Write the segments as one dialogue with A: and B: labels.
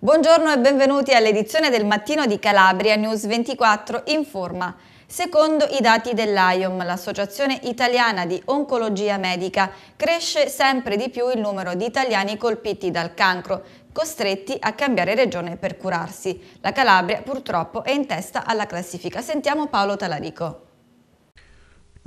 A: Buongiorno e benvenuti all'edizione del mattino di Calabria News 24 in forma. Secondo i dati dell'AIOM, l'Associazione Italiana di Oncologia Medica, cresce sempre di più il numero di italiani colpiti dal cancro, costretti a cambiare regione per curarsi. La Calabria purtroppo è in testa alla classifica. Sentiamo Paolo Talarico.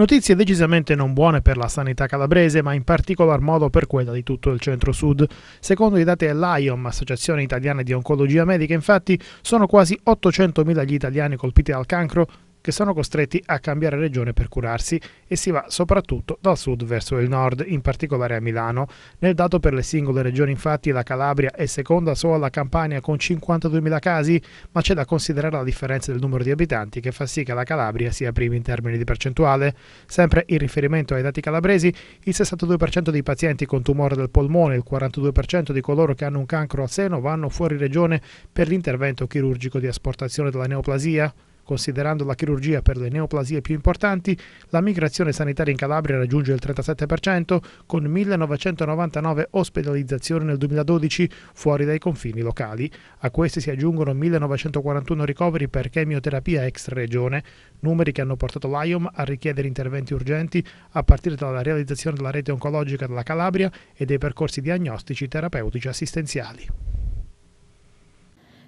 B: Notizie decisamente non buone per la sanità calabrese, ma in particolar modo per quella di tutto il centro-sud. Secondo i dati dell'IOM, Associazione Italiana di Oncologia Medica, infatti, sono quasi 800.000 gli italiani colpiti dal cancro che sono costretti a cambiare regione per curarsi e si va soprattutto dal sud verso il nord, in particolare a Milano. Nel dato per le singole regioni infatti la Calabria è seconda solo alla Campania con 52.000 casi, ma c'è da considerare la differenza del numero di abitanti che fa sì che la Calabria sia prima in termini di percentuale. Sempre in riferimento ai dati calabresi, il 62% dei pazienti con tumore del polmone e il 42% di coloro che hanno un cancro al seno vanno fuori regione per l'intervento chirurgico di asportazione della neoplasia. Considerando la chirurgia per le neoplasie più importanti, la migrazione sanitaria in Calabria raggiunge il 37%, con 1999 ospedalizzazioni nel 2012 fuori dai confini locali. A queste si aggiungono 1941 ricoveri per chemioterapia ex regione, numeri che hanno portato l'IOM a richiedere interventi urgenti a partire dalla realizzazione della rete oncologica della Calabria e dei percorsi diagnostici, terapeutici, e assistenziali.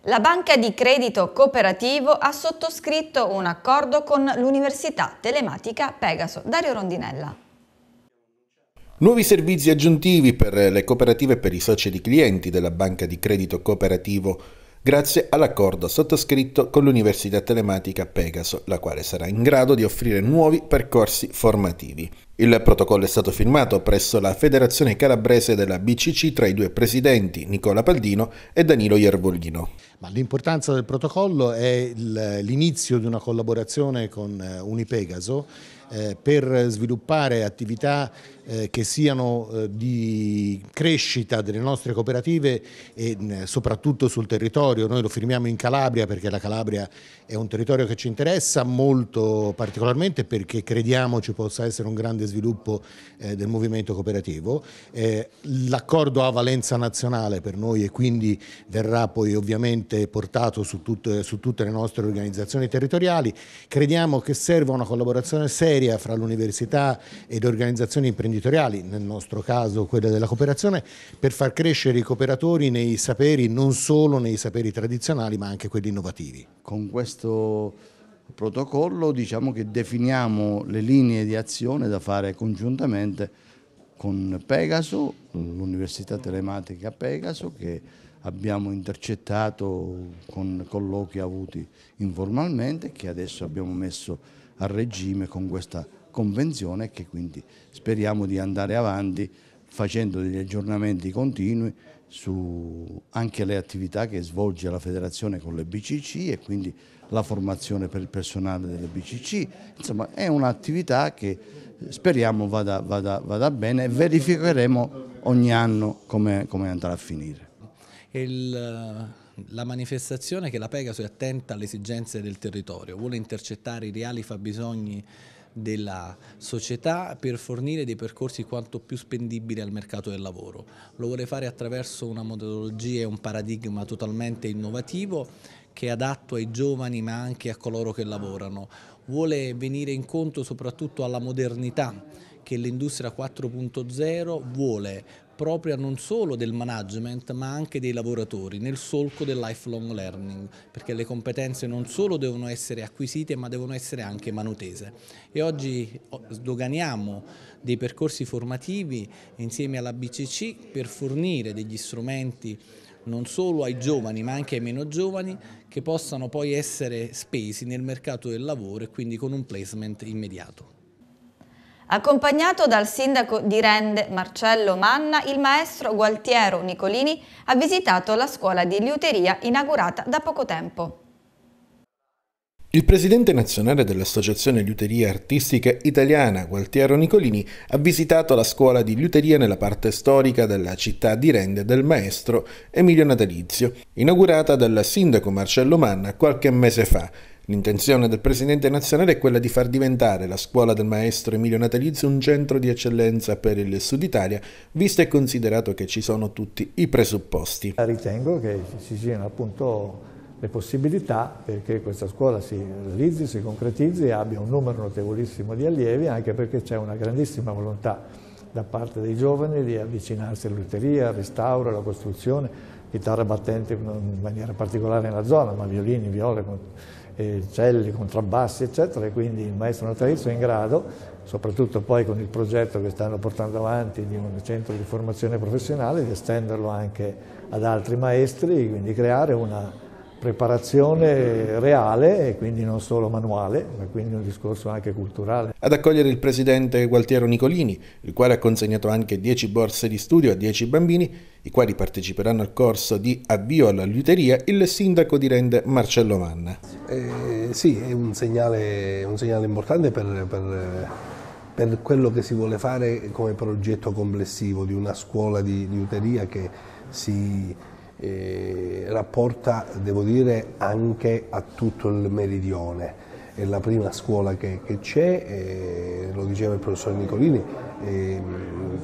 A: La banca di credito cooperativo ha sottoscritto un accordo con l'Università Telematica Pegaso. Dario Rondinella.
C: Nuovi servizi aggiuntivi per le cooperative e per i soci di clienti della banca di credito cooperativo grazie all'accordo sottoscritto con l'Università Telematica Pegaso, la quale sarà in grado di offrire nuovi percorsi formativi. Il protocollo è stato firmato presso la Federazione Calabrese della BCC tra i due presidenti Nicola Paldino e Danilo Iervolino.
B: l'importanza del protocollo è l'inizio di una collaborazione con eh, Unipegaso eh, per sviluppare attività eh, che siano eh, di crescita delle nostre cooperative e soprattutto sul territorio. Noi lo firmiamo in Calabria perché la Calabria è un territorio che ci interessa molto particolarmente perché crediamo ci possa essere un grande sviluppo eh, del movimento cooperativo. L'accordo ha valenza nazionale per noi e quindi verrà poi ovviamente portato su tutte, su tutte le nostre organizzazioni territoriali. Crediamo che serva una collaborazione seria fra l'università e le organizzazioni imprenditoriali imprenditoriali, nel nostro caso quella della cooperazione, per far crescere i cooperatori nei saperi, non solo nei saperi tradizionali ma anche quelli innovativi. Con questo protocollo diciamo che definiamo le linee di azione da fare congiuntamente con Pegaso, l'Università Telematica Pegaso che abbiamo
D: intercettato con colloqui avuti informalmente che adesso abbiamo messo a regime con questa convenzione che quindi speriamo di andare
B: avanti facendo degli aggiornamenti continui su anche le attività che svolge la federazione con le BCC e quindi la formazione per il personale delle BCC. Insomma è un'attività che speriamo vada, vada, vada, bene
D: e verificheremo ogni anno come, come andrà a finire.
E: Il, eh, la manifestazione che la Pegaso è attenta alle esigenze del territorio, vuole intercettare i reali fabbisogni della società per fornire dei percorsi quanto più spendibili al mercato del lavoro. Lo vuole fare attraverso una metodologia e un paradigma totalmente innovativo che è adatto ai giovani ma anche a coloro che lavorano. Vuole venire incontro soprattutto alla modernità che l'industria 4.0 vuole propria non solo del management ma anche dei lavoratori nel solco del lifelong learning perché le competenze non solo devono essere acquisite ma devono essere anche manutese e oggi sdoganiamo dei percorsi formativi insieme alla BCC per fornire degli strumenti non solo ai giovani ma anche ai meno giovani che possano poi essere spesi nel mercato del lavoro e quindi con un placement immediato.
A: Accompagnato dal sindaco di Rende Marcello Manna, il maestro Gualtiero Nicolini ha visitato la scuola di liuteria inaugurata da poco tempo.
C: Il presidente nazionale dell'Associazione Liuteria Artistica Italiana, Gualtiero Nicolini, ha visitato la scuola di liuteria nella parte storica della città di Rende del maestro Emilio Natalizio, inaugurata dal sindaco Marcello Manna qualche mese fa. L'intenzione del presidente nazionale è quella di far diventare la scuola del maestro Emilio Natalizio un centro di eccellenza per il Sud Italia, visto e considerato che ci sono tutti i presupposti. Ritengo che
B: ci siano appunto le possibilità perché questa scuola si realizzi, si concretizzi e abbia un numero notevolissimo di allievi, anche perché c'è una grandissima volontà da parte dei giovani di avvicinarsi all'uteria, al restauro, alla costruzione, chitarra battente in maniera particolare nella zona, ma violini, viole, eh, celli, contrabbassi, eccetera, e quindi il maestro natalizio è in grado, soprattutto poi con il progetto che stanno portando avanti di un centro di formazione professionale, di estenderlo anche ad altri maestri, quindi creare una preparazione reale e quindi non solo manuale, ma quindi un discorso anche culturale.
C: Ad accogliere il presidente Gualtiero Nicolini, il quale ha consegnato anche 10 borse di studio a 10 bambini, i quali parteciperanno al corso di avvio alla liuteria, il sindaco di Rende Marcello Manna.
E: Eh, sì, è un segnale, un segnale importante per, per, per, quello che si vuole fare come progetto complessivo di una scuola di liuteria che si eh, rapporta, devo dire, anche a tutto il meridione. È la prima scuola che, c'è, eh, lo diceva il professor Nicolini, eh,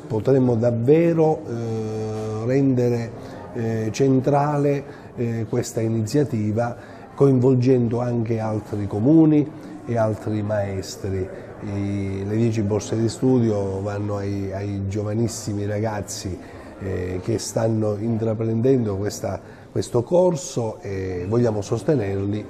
E: potremmo davvero eh, rendere eh, centrale eh, questa iniziativa coinvolgendo anche altri comuni e altri maestri. I, le 10 borse di studio vanno ai, ai giovanissimi ragazzi eh, che stanno intraprendendo questa, questo corso e vogliamo sostenerli.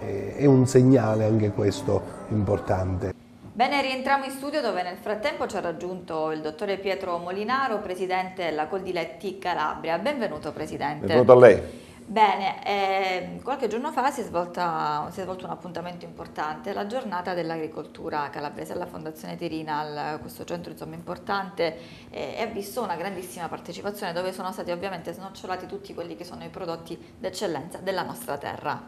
E: Eh, è un segnale anche questo importante.
A: Bene, rientriamo in studio dove nel frattempo ci ha raggiunto il dottore Pietro Molinaro, presidente della Coldiletti Calabria. Benvenuto Presidente. Benvenuto a lei. Bene, eh, qualche giorno fa si è, svolta, si è, svolto un appuntamento importante, la giornata dell'agricoltura calabrese alla Fondazione Tirinal, questo centro insomma, importante eh, ha visto una grandissima partecipazione dove sono stati ovviamente snocciolati tutti quelli che sono i prodotti d'eccellenza della nostra terra.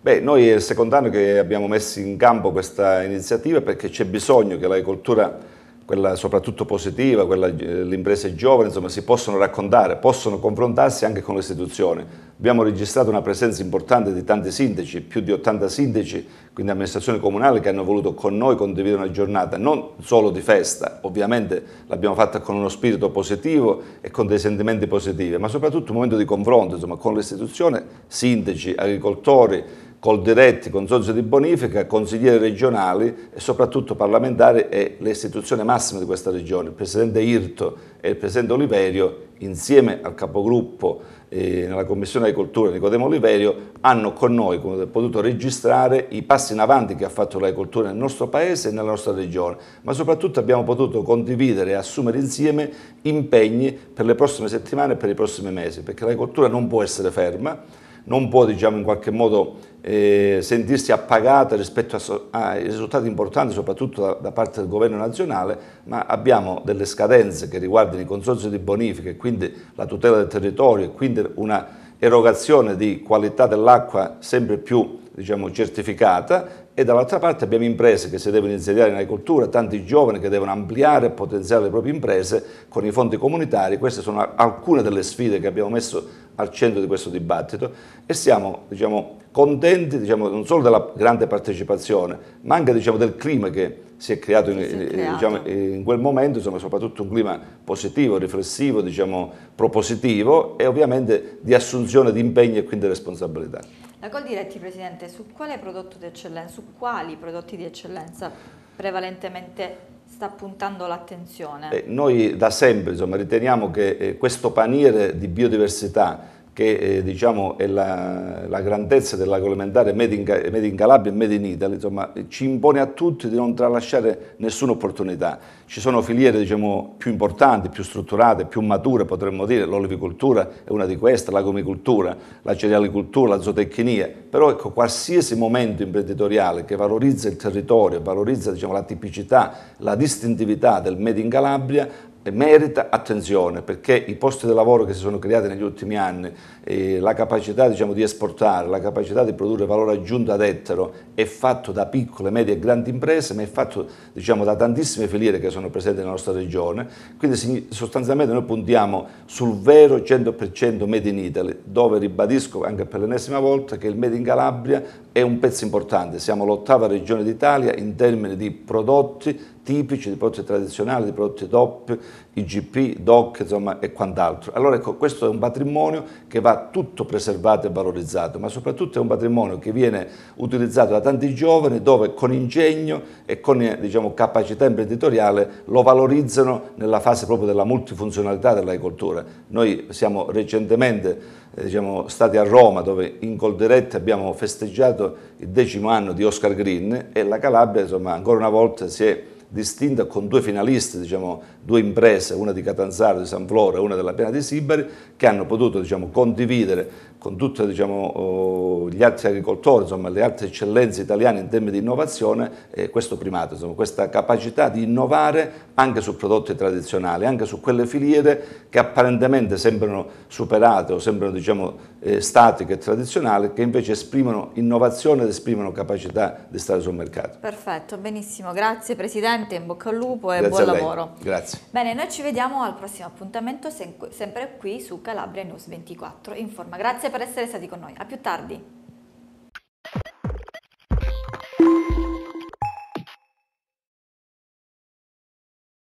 D: Beh, noi è il secondo anno che abbiamo messo in campo questa iniziativa perché c'è bisogno che l'agricoltura quella soprattutto positiva, quella, eh, l'impresa giovane, insomma si possono raccontare, possono confrontarsi anche con l'istituzione. Abbiamo registrato una presenza importante di tanti sindaci, più di 80 sindaci, quindi amministrazione comunale, che hanno voluto con noi condividere una giornata, non solo di festa, ovviamente l'abbiamo fatta con uno spirito positivo e con dei sentimenti positivi, ma soprattutto un momento di confronto insomma, con l'istituzione, sindaci, agricoltori, col diretti, Consorzio di Bonifica, consiglieri regionali e soprattutto parlamentari e le istituzioni massime di questa regione, il Presidente Irto e il Presidente Oliverio, insieme al capogruppo eh, nella Commissione Agricoltura Nicodemo Oliverio, hanno con noi potuto registrare i passi in avanti che ha fatto l'agricoltura nel nostro Paese e nella nostra regione, ma soprattutto abbiamo potuto condividere e assumere insieme impegni per le prossime settimane e per i prossimi mesi, perché l'agricoltura non può essere ferma, non può diciamo, in qualche modo eh, sentirsi appagata rispetto ai risultati importanti soprattutto da, da, parte del governo nazionale, ma abbiamo delle scadenze che riguardano Ordini, consorzio di bonifica e quindi la tutela del territorio e quindi una erogazione di qualità dell'acqua sempre più diciamo, certificata e dall'altra parte abbiamo imprese che si devono insediare in agricoltura, tanti giovani che devono ampliare e potenziare le proprie imprese con i fondi comunitari, queste sono alcune delle sfide che abbiamo messo al centro di questo dibattito e siamo diciamo, contenti diciamo, non solo della grande partecipazione ma anche diciamo, del clima che si è creato, in, si è eh, eh, creato. Diciamo, eh, in, quel momento, insomma, soprattutto un clima positivo, riflessivo, diciamo, propositivo e ovviamente di assunzione di impegni e quindi responsabilità.
A: La Coldiretti, Presidente, su, quale prodotto di eccellenza, su quali prodotti di eccellenza prevalentemente sta puntando l'attenzione? Eh, noi
D: da sempre insomma, riteniamo che eh, questo paniere di biodiversità che eh, diciamo, è la, la grandezza dell'agroalimentare made, made in, Calabria e Made in Italy, insomma, ci impone a tutti di non tralasciare nessuna opportunità. Ci sono filiere diciamo, più importanti, più strutturate, più mature, potremmo dire, l'olivicoltura è una di queste, l'agomicoltura, la cerealicoltura, la zootecnia, però ecco, qualsiasi momento imprenditoriale che valorizza il territorio, valorizza diciamo, la tipicità, la distintività del Made in Calabria, merita attenzione perché i posti di lavoro che si sono creati negli ultimi anni, eh, la capacità diciamo, di esportare, la capacità di produrre valore aggiunto ad ettaro è fatto da piccole, medie e grandi imprese, ma è fatto diciamo, da tantissime filiere che sono presenti nella nostra regione, quindi sostanzialmente noi puntiamo sul vero 100% Made in Italy, dove ribadisco anche per l'ennesima volta che il Made in Calabria è un pezzo importante, siamo l'ottava regione d'Italia in termini di prodotti tipici, dei prodotti tradizionali, dei prodotti DOP, IGP, DOC insomma, e quant'altro. Allora ecco, questo è un patrimonio che va tutto preservato e valorizzato, ma soprattutto è un patrimonio che viene utilizzato da tanti giovani dove con ingegno e con eh, diciamo, capacità imprenditoriale lo valorizzano nella fase proprio della multifunzionalità dell'agricoltura. Noi siamo recentemente eh, diciamo, stati a Roma dove in Coldiretti abbiamo festeggiato il decimo anno di Oscar Green e la Calabria insomma, ancora una volta si è distinta con due finalisti, diciamo, due imprese, una di Catanzaro, di San Floro e una della Piana di Sibari, che hanno potuto diciamo, condividere con tutti diciamo, oh, gli altri agricoltori, insomma, le altre eccellenze italiane in termini di innovazione, eh, questo primato, insomma, questa capacità di innovare anche su prodotti tradizionali, anche su quelle filiere che apparentemente sembrano superate o sembrano diciamo, eh, statiche e tradizionali, che invece esprimono innovazione ed esprimono capacità di stare sul mercato.
A: Perfetto, benissimo, grazie Presidente veramente in bocca al lupo e Grazie buon lavoro. Grazie. Bene, noi ci vediamo al prossimo appuntamento, sempre qui su Calabria News 24 in forma. Grazie per essere stati con noi. A più tardi.